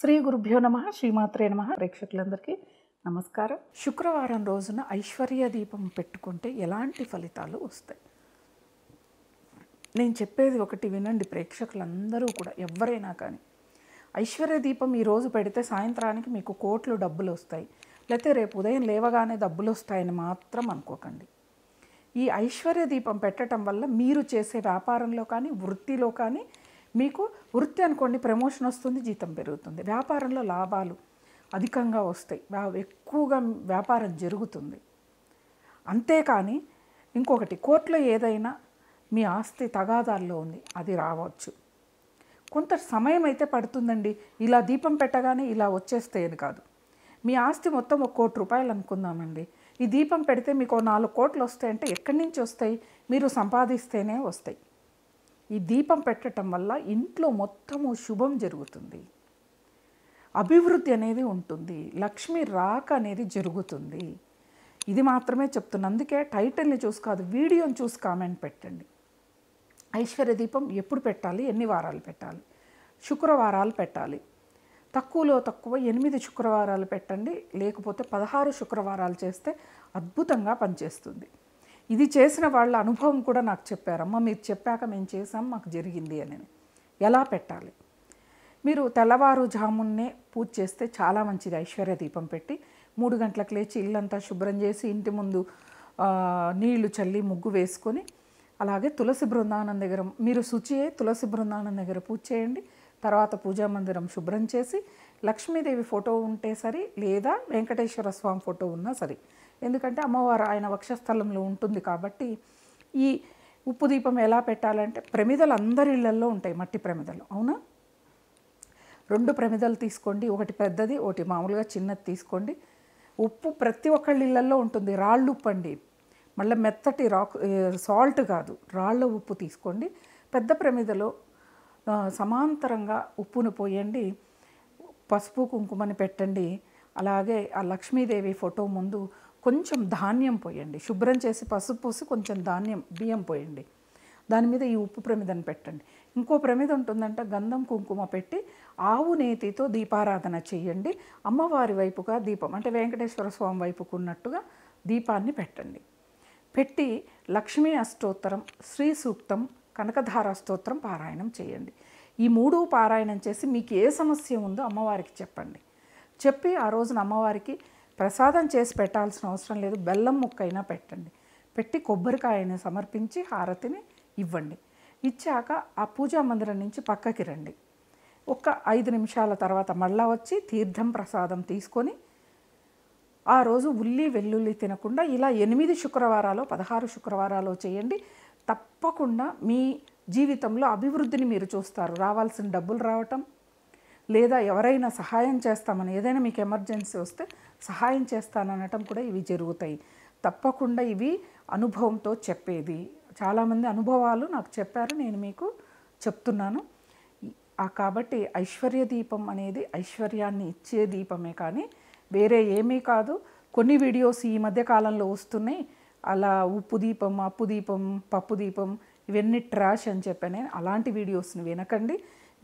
శ్రీ గురుభ్యో నమ శ్రీమాత్రే నమ ప్రేక్షకులందరికీ నమస్కారం శుక్రవారం రోజున ఐశ్వర్య దీపం పెట్టుకుంటే ఎలాంటి ఫలితాలు వస్తాయి నేను చెప్పేది ఒకటి వినండి ప్రేక్షకులందరూ కూడా ఎవరైనా కానీ ఐశ్వర్య దీపం ఈరోజు పెడితే సాయంత్రానికి మీకు కోట్లు డబ్బులు వస్తాయి లేకపోతే రేపు ఉదయం లేవగానే డబ్బులు వస్తాయని మాత్రం అనుకోకండి ఈ ఐశ్వర్య దీపం పెట్టడం వల్ల మీరు చేసే వ్యాపారంలో కానీ వృత్తిలో కానీ మీకు వృత్తి అనుకోండి ప్రమోషన్ వస్తుంది జీతం పెరుగుతుంది వ్యాపారంలో లాభాలు అధికంగా వస్తాయి ఎక్కువగా వ్యాపారం జరుగుతుంది అంతేకాని ఇంకొకటి కోర్టులో ఏదైనా మీ ఆస్తి తగాదాల్లో ఉంది అది రావచ్చు కొంత సమయం అయితే పడుతుందండి ఇలా దీపం పెట్టగానే ఇలా వచ్చేస్తే అని కాదు మీ ఆస్తి మొత్తం ఒక కోటి రూపాయలు అనుకుందామండి ఈ దీపం పెడితే మీకు నాలుగు కోట్లు వస్తాయంటే ఎక్కడి నుంచి వస్తాయి మీరు సంపాదిస్తేనే వస్తాయి ఈ దీపం పెట్టడం వల్ల ఇంట్లో మొత్తము శుభం జరుగుతుంది అభివృద్ధి అనేది ఉంటుంది లక్ష్మి రాక అనేది జరుగుతుంది ఇది మాత్రమే చెప్తున్నా అందుకే టైటిల్ని చూసి కాదు వీడియోని చూసి కామెంట్ పెట్టండి ఐశ్వర్య దీపం ఎప్పుడు పెట్టాలి ఎన్ని వారాలు పెట్టాలి శుక్రవారాలు పెట్టాలి తక్కువలో తక్కువ ఎనిమిది శుక్రవారాలు పెట్టండి లేకపోతే పదహారు శుక్రవారాలు చేస్తే అద్భుతంగా పనిచేస్తుంది ఇది చేసిన వాళ్ళ అనుభవం కూడా నాకు చెప్పారమ్మ మీరు చెప్పాక మేము చేసాం మాకు జరిగింది అని ఎలా పెట్టాలి మీరు తెల్లవారుజామున్నే పూజ చేస్తే చాలా మంచిది ఐశ్వర్య దీపం పెట్టి మూడు గంటలకు లేచి ఇల్లంతా శుభ్రం చేసి ఇంటి ముందు నీళ్లు చల్లి ముగ్గు వేసుకొని అలాగే తులసి బృందానం దగ్గర మీరు శుచి తులసి బృందానం దగ్గర పూజ చేయండి తర్వాత పూజా మందిరం శుభ్రం చేసి లక్ష్మీదేవి ఫోటో ఉంటే సరే లేదా వెంకటేశ్వర స్వామి ఫోటో ఉన్నా సరే ఎందుకంటే అమ్మవారు ఆయన వక్షస్థలంలో ఉంటుంది కాబట్టి ఈ ఉప్పు దీపం ఎలా పెట్టాలంటే ప్రమిదలు అందరి ఇళ్లల్లో ఉంటాయి మట్టి ప్రమిదలు అవునా రెండు ప్రమిదలు తీసుకోండి ఒకటి పెద్దది ఒకటి మామూలుగా చిన్నది తీసుకోండి ఉప్పు ప్రతి ఒక్కళ్ళ ఇళ్లల్లో ఉంటుంది రాళ్ళు ఉప్పు అండి మళ్ళీ మెత్తటి రాక్ సాల్ట్ కాదు రాళ్ళ ఉప్పు తీసుకోండి పెద్ద ప్రమిదలో సమాంతరంగా ఉప్పును పోయండి పసుపు కుంకుమని పెట్టండి అలాగే ఆ లక్ష్మీదేవి ఫోటో ముందు కొంచెం ధాన్యం పోయండి శుభ్రం చేసి పసుపు పోసి కొంచెం ధాన్యం బియ్యం పోయండి దాని మీద ఈ ఉప్పు ప్రమిదను పెట్టండి ఇంకో ప్రమిద ఉంటుందంట గంధం కుంకుమ పెట్టి ఆవు నేతితో దీపారాధన చేయండి అమ్మవారి వైపుగా దీపం అంటే వెంకటేశ్వర స్వామి వైపుకు ఉన్నట్టుగా దీపాన్ని పెట్టండి పెట్టి లక్ష్మీ అష్టోత్తరం శ్రీ సూక్తం కనకధార స్తోత్రం పారాయణం చేయండి ఈ మూడు పారాయణం చేసి మీకు ఏ సమస్య ఉందో అమ్మవారికి చెప్పండి చెప్పి ఆ రోజున అమ్మవారికి ప్రసాదం చేసి పెట్టాల్సిన అవసరం లేదు బెల్లం ముక్క అయినా పెట్టండి పెట్టి కొబ్బరికాయని సమర్పించి హారతిని ఇవ్వండి ఇచ్చాక ఆ పూజా మందిరం నుంచి పక్కకి రండి ఒక ఐదు నిమిషాల తర్వాత మళ్ళా వచ్చి తీర్థం ప్రసాదం తీసుకొని ఆ రోజు ఉల్లి వెల్లుల్లి తినకుండా ఇలా ఎనిమిది శుక్రవారాలు పదహారు శుక్రవారాలు చేయండి తప్పకుండా మీ జీవితంలో అభివృద్ధిని మీరు చూస్తారు రావాల్సిన డబ్బులు రావటం లేదా ఎవరైనా సహాయం చేస్తామని ఏదైనా మీకు ఎమర్జెన్సీ వస్తే సహాయం చేస్తానటం కూడా ఇవి జరుగుతాయి తప్పకుండా ఇవి అనుభవంతో చెప్పేది చాలామంది అనుభవాలు నాకు చెప్పారు నేను మీకు చెప్తున్నాను కాబట్టి ఐశ్వర్య దీపం అనేది ఐశ్వర్యాన్ని ఇచ్చే దీపమే కానీ వేరే ఏమీ కాదు కొన్ని వీడియోస్ ఈ మధ్య కాలంలో వస్తున్నాయి అలా ఉప్పు దీపం అప్పు దీపం పప్పు దీపం ఇవన్నీ ట్రాష్ అని చెప్పాను అలాంటి వీడియోస్ని వినకండి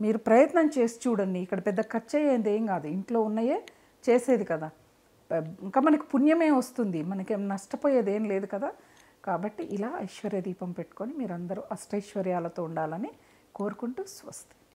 మీరు ప్రయత్నం చేసి చూడండి ఇక్కడ పెద్ద ఖర్చు అయ్యేది ఏం కాదు ఇంట్లో ఉన్నాయే చేసేది కదా ఇంకా మనకి పుణ్యమే వస్తుంది మనకేం నష్టపోయేది ఏం లేదు కదా కాబట్టి ఇలా ఐశ్వర్య దీపం పెట్టుకొని మీరందరూ అష్టైశ్వర్యాలతో ఉండాలని కోరుకుంటూ స్వస్తి